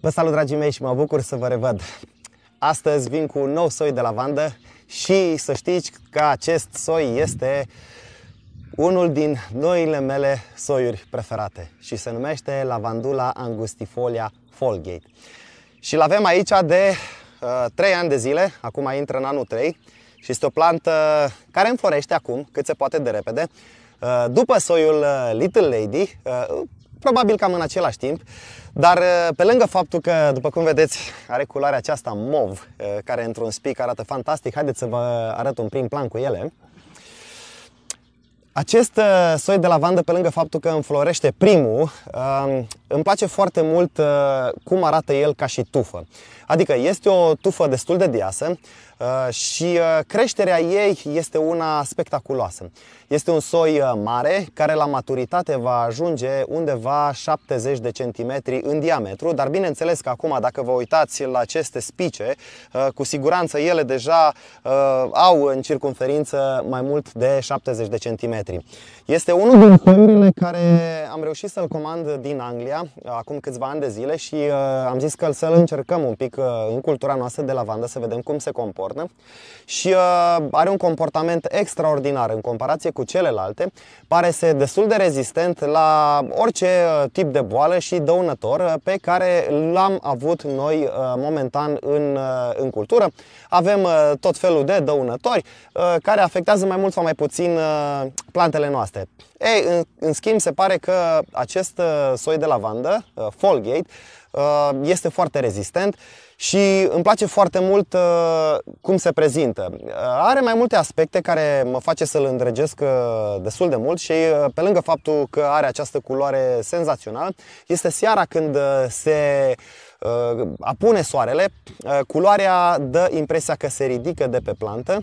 Vă salut dragii mei și mă bucur să vă revăd. Astăzi vin cu un nou soi de lavandă și să știți că acest soi este unul din noile mele soiuri preferate și se numește Lavandula angustifolia Folgate. Și l avem aici de uh, 3 ani de zile, acum intră în anul 3 și este o plantă care înflorește acum cât se poate de repede. Uh, după soiul uh, Little Lady, uh, probabil cam în același timp, dar uh, pe lângă faptul că, după cum vedeți, are culoarea aceasta mov, uh, care într-un spic arată fantastic, haideți să vă arăt un prim plan cu ele. Acest uh, soi de lavandă, pe lângă faptul că înflorește primul, um, îmi place foarte mult uh, cum arată el ca și tufă. Adică este o tufă destul de deasă uh, și creșterea ei este una spectaculoasă. Este un soi mare care la maturitate va ajunge undeva 70 de centimetri în diametru, dar bineînțeles că acum dacă vă uitați la aceste spice, cu siguranță ele deja au în circunferință mai mult de 70 de centimetri. Este unul din părurile care am reușit să-l comand din Anglia uh, acum câțiva ani de zile și uh, am zis că să-l încercăm un pic uh, în cultura noastră de lavandă, să vedem cum se comportă și are un comportament extraordinar în comparație cu celelalte. Pare să destul de rezistent la orice tip de boală și dăunător pe care l-am avut noi momentan în, în cultură. Avem tot felul de dăunători care afectează mai mult sau mai puțin plantele noastre. Ei, în, în schimb, se pare că acest uh, soi de lavandă, uh, Folgate, uh, este foarte rezistent și îmi place foarte mult cum se prezintă. Are mai multe aspecte care mă face să-l îndrăgesc destul de mult și pe lângă faptul că are această culoare senzațională, este seara când se apune soarele, culoarea dă impresia că se ridică de pe plantă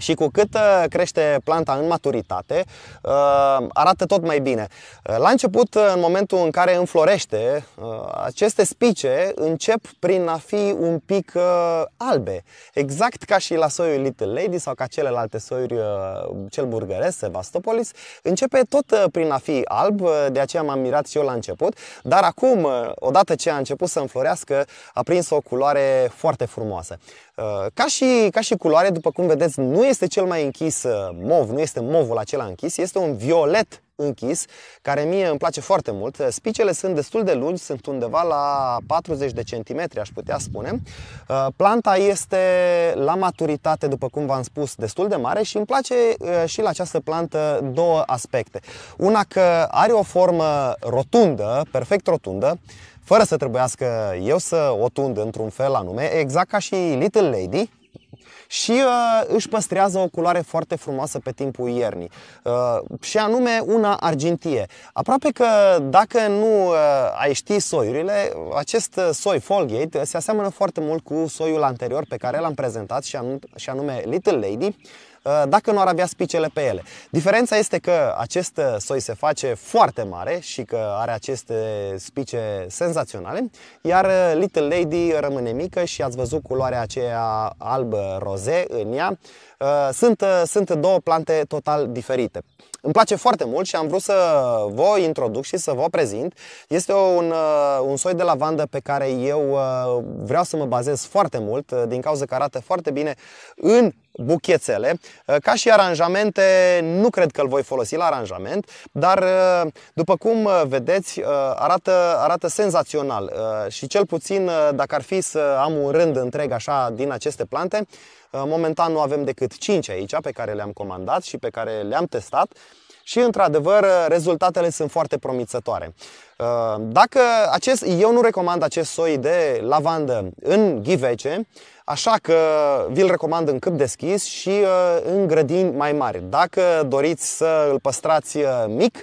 și cu cât uh, crește planta în maturitate, uh, arată tot mai bine. Uh, la început, în momentul în care înflorește, aceste spice încep prin a fi un pic albe, exact ca și la soiul Little Lady sau ca celelalte soiuri, cel burgăresc, Sevastopolis, începe tot prin a fi alb, de aceea m-am mirat și eu la început, dar acum, odată ce a început să înflorească, a prins o culoare foarte frumoasă. Uh, ca și, ca și culoare, după cum vedeți, nu este cel mai închis uh, mov, nu este movul acela închis, este un violet închis, care mie îmi place foarte mult. Uh, spicele sunt destul de lungi, sunt undeva la 40 de centimetri, aș putea spune. Planta este la maturitate, după cum v-am spus, destul de mare și îmi place și la această plantă două aspecte. Una că are o formă rotundă, perfect rotundă, fără să trebuiască eu să o tund într-un fel anume, exact ca și Little Lady, și uh, își păstrează o culoare foarte frumoasă pe timpul iernii uh, și anume una argintie. Aproape că dacă nu uh, ai ști soiurile, acest uh, soi Folgate uh, se aseamănă foarte mult cu soiul anterior pe care l-am prezentat și, anum- și anume Little Lady Uh, dacă nu ar avea spicele pe ele. Diferența este că acest uh, soi se face foarte mare și că are aceste spice senzaționale, iar uh, Little Lady rămâne mică și ați văzut culoarea aceea albă roze în ea. Sunt, sunt două plante total diferite. Îmi place foarte mult și am vrut să vă introduc și să vă prezint. Este un, un soi de lavandă pe care eu vreau să mă bazez foarte mult din cauza că arată foarte bine în buchețele. Eh, ca și aranjamente, nu cred că îl voi folosi la aranjament, dar eh, după cum eh, vedeți, arată, arată senzațional și cel puțin dacă ar fi să am un rând întreg așa din aceste plante, momentan nu avem decât 5 aici pe care le-am comandat și pe care le-am testat, și, într-adevăr, rezultatele sunt foarte promițătoare. Uh, dacă acest, eu nu recomand acest soi de lavandă în ghivece, așa că vi-l recomand în câmp deschis și uh, în grădini mai mari. Dacă doriți să îl păstrați uh, mic,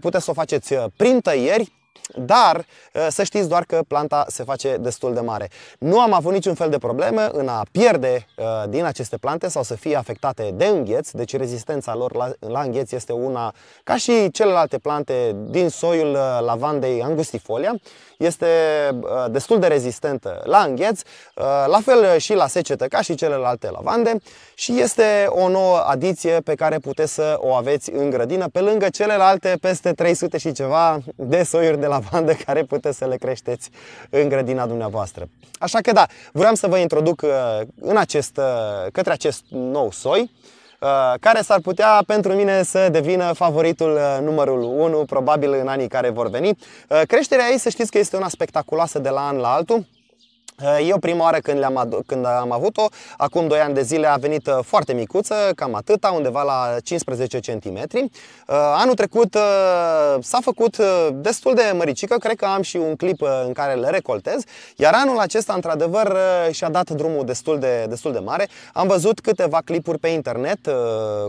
puteți să o faceți prin tăieri, dar eh, să știți doar că planta se face destul de mare. Nu am avut niciun fel de probleme în a pierde eh, din aceste plante sau să fie afectate de îngheț, deci rezistența lor la, îngheț este una ca și celelalte plante din soiul eh, lavandei angustifolia, este destul de rezistentă la îngheț. la fel și la secetă ca și celelalte lavande și este o nouă adiție pe care puteți să o aveți în grădină pe lângă celelalte peste 300 și ceva de soiuri de la lavandă care puteți să le creșteți în grădina dumneavoastră. Așa că da, vreau să vă introduc uh, în acest, uh, către acest nou soi uh, care s-ar putea pentru mine să devină favoritul numărul 1, probabil în anii care vor veni. Creșterea ei, să știți că este una spectaculoasă de la an la altul. Eh, eu prima oară când, am când am avut-o, acum 2 ani de zile, a venit eh, foarte micuță, cam atâta, undeva la 15 cm. Eh, anul trecut s-a făcut destul de măricică, cred că am și un clip în care le recoltez, iar anul acesta, într-adevăr, și-a dat drumul destul de, destul de mare. Am văzut câteva clipuri pe internet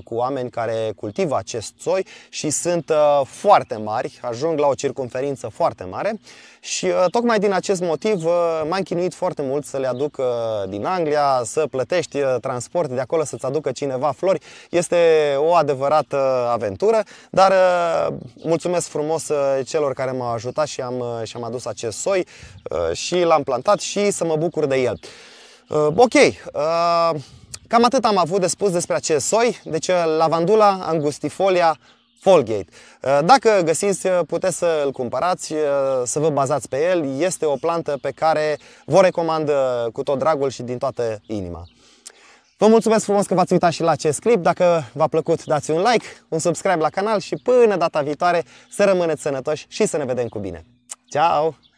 cu oameni care cultivă acest soi și sunt foarte mari, ajung la o circunferință foarte mare și tocmai din acest motiv m-am chinuit plătit foarte mult să le aduc din Anglia, să plătești uh, transport de acolo să-ți aducă cineva flori. Este o adevărată aventură, dar uh, mulțumesc frumos uh, celor care m-au ajutat și am, și am adus acest soi și l-am plantat și să mă bucur de el. Ok, cam atât am avut de spus despre acest soi, deci lavandula angustifolia Folgate. Uh, dacă găsiți, uh, puteți să îl cumpărați, uh, să vă bazați pe el. Este o plantă pe care vă recomand cu tot dragul și din toată inima. Vă mulțumesc frumos că v-ați uitat și la acest clip. Dacă v-a plăcut, dați un like, un subscribe la canal și până data viitoare să rămâneți sănătoși și să ne vedem cu bine. Ciao!